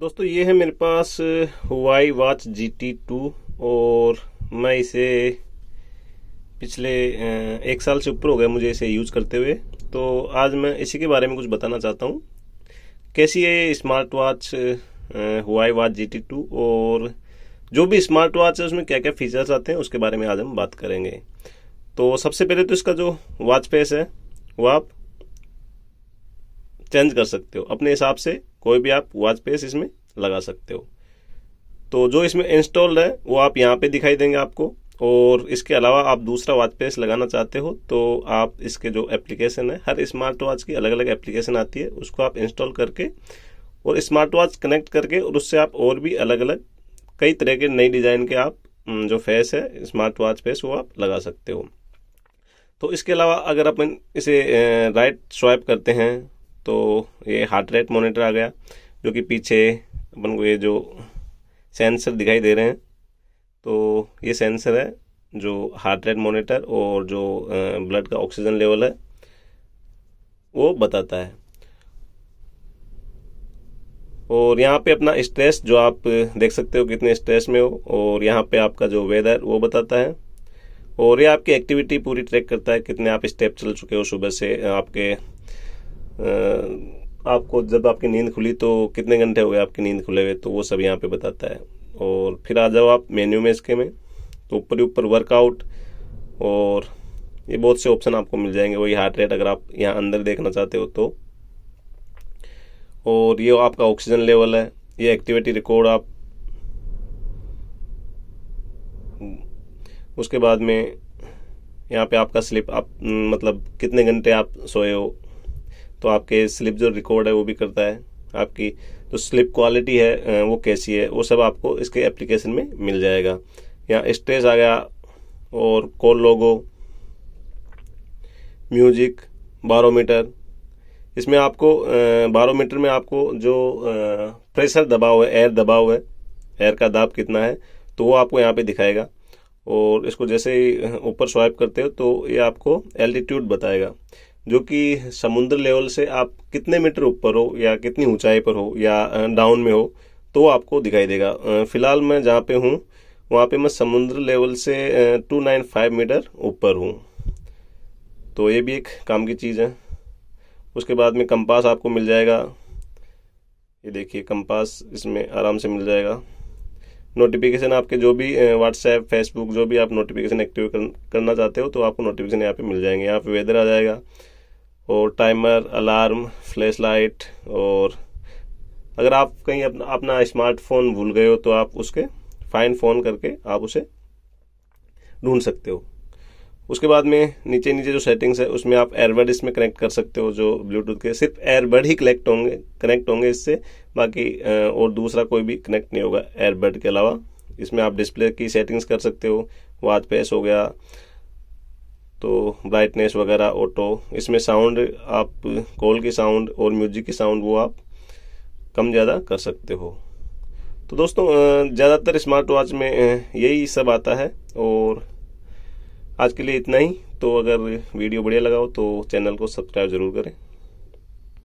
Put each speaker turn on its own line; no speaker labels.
दोस्तों ये है मेरे पास Huawei watch G T two और मैं इसे पिछले एक साल से ऊपर हो गया मुझे इसे यूज करते हुए तो आज मैं इसी के बारे में कुछ बताना चाहता हूँ कैसी है smart watch Huawei watch G T two और जो भी स्मार्ट वॉच है उसमें क्या क्या फीचर्स आते हैं उसके बारे में आज हम बात करेंगे तो सबसे पहले तो इसका जो वॉच फेस है वो आप चेंज कर सकते हो अपने हिसाब से कोई भी आप फेस इसमें लगा सकते हो तो जो इसमें इंस्टॉल्ड है वो आप यहाँ पे दिखाई देंगे आपको और इसके अलावा आप दूसरा वॉच पेस लगाना चाहते हो तो आप इसके जो एप्लीकेशन है हर स्मार्ट वॉच की अलग अलग एप्लीकेशन आती है उसको आप इंस्टॉल करके और स्मार्ट वॉच कनेक्ट करके और उससे आप और भी अलग अलग कई तरह के नई डिज़ाइन के आप जो फेस है स्मार्ट वॉच फेस वो आप लगा सकते हो तो इसके अलावा अगर अपन इसे राइट स्वाइप करते हैं तो ये हार्ट रेट मोनिटर आ गया जो कि पीछे अपन को ये जो सेंसर दिखाई दे रहे हैं तो ये सेंसर है जो हार्ट रेट मोनीटर और जो ब्लड का ऑक्सीजन लेवल है वो बताता है और यहाँ पे अपना स्ट्रेस जो आप देख सकते हो कितने स्ट्रेस में हो और यहाँ पे आपका जो वेदर वो बताता है और ये आपकी एक्टिविटी पूरी ट्रैक करता है कितने आप स्टेप चल चुके हो सुबह से आपके आपको जब आपकी नींद खुली तो कितने घंटे हो गए आपकी नींद खुले हुए तो वो सब यहाँ पे बताता है और फिर आ जाओ आप मेन्यू में इसके में तो ऊपर ही ऊपर वर्कआउट और ये बहुत से ऑप्शन आपको मिल जाएंगे वही हार्ट रेट अगर आप यहाँ अंदर देखना चाहते हो तो और ये आपका ऑक्सीजन लेवल है ये एक्टिविटी रिकॉर्ड आप उसके बाद में यहाँ पे आपका स्लिप आप मतलब कितने घंटे आप सोए हो तो आपके स्लिप जो रिकॉर्ड है वो भी करता है आपकी जो स्लिप क्वालिटी है वो कैसी है वो सब आपको इसके एप्लीकेशन में मिल जाएगा यहाँ स्टेज आ गया और कॉल लोगो म्यूजिक बारोमीटर इसमें आपको बारोमीटर में आपको जो प्रेशर दबाव है एयर दबाव है एयर का दाब कितना है तो वो आपको यहाँ पे दिखाएगा और इसको जैसे ही ऊपर स्वाइप करते हो तो ये आपको एल्टीट्यूड बताएगा जो कि समुद्र लेवल से आप कितने मीटर ऊपर हो या कितनी ऊंचाई पर हो या डाउन में हो तो आपको दिखाई देगा फिलहाल मैं जहाँ पे हूँ वहाँ पे मैं समुद्र लेवल से 295 मीटर ऊपर हूँ तो ये भी एक काम की चीज़ है उसके बाद में कंपास आपको मिल जाएगा ये देखिए कंपास इसमें आराम से मिल जाएगा नोटिफिकेशन आपके जो भी व्हाट्सएप फेसबुक जो भी आप नोटिफिकेशन एक्टिव करना चाहते हो तो आपको नोटिफिकेशन यहाँ पे मिल जाएंगे यहाँ पे वेदर आ जाएगा और टाइमर अलार्म फ्लैश लाइट और अगर आप कहीं अपना अपना स्मार्टफोन भूल गए हो तो आप उसके फाइन फ़ोन करके आप उसे ढूंढ सकते हो उसके बाद में नीचे नीचे जो सेटिंग्स है उसमें आप एयरबड इसमें कनेक्ट कर सकते हो जो ब्लूटूथ के सिर्फ एयरबड ही कनेक्ट होंगे कनेक्ट होंगे इससे बाकी और दूसरा कोई भी कनेक्ट नहीं होगा एयरबड के अलावा इसमें आप डिस्प्ले की सेटिंग्स कर सकते हो वाच पेस हो गया तो ब्राइटनेस वगैरह ऑटो इसमें साउंड आप कॉल की साउंड और म्यूजिक की साउंड वो आप कम ज़्यादा कर सकते हो तो दोस्तों ज़्यादातर स्मार्ट वॉच में यही सब आता है और आज के लिए इतना ही तो अगर वीडियो बढ़िया लगा हो तो चैनल को सब्सक्राइब ज़रूर करें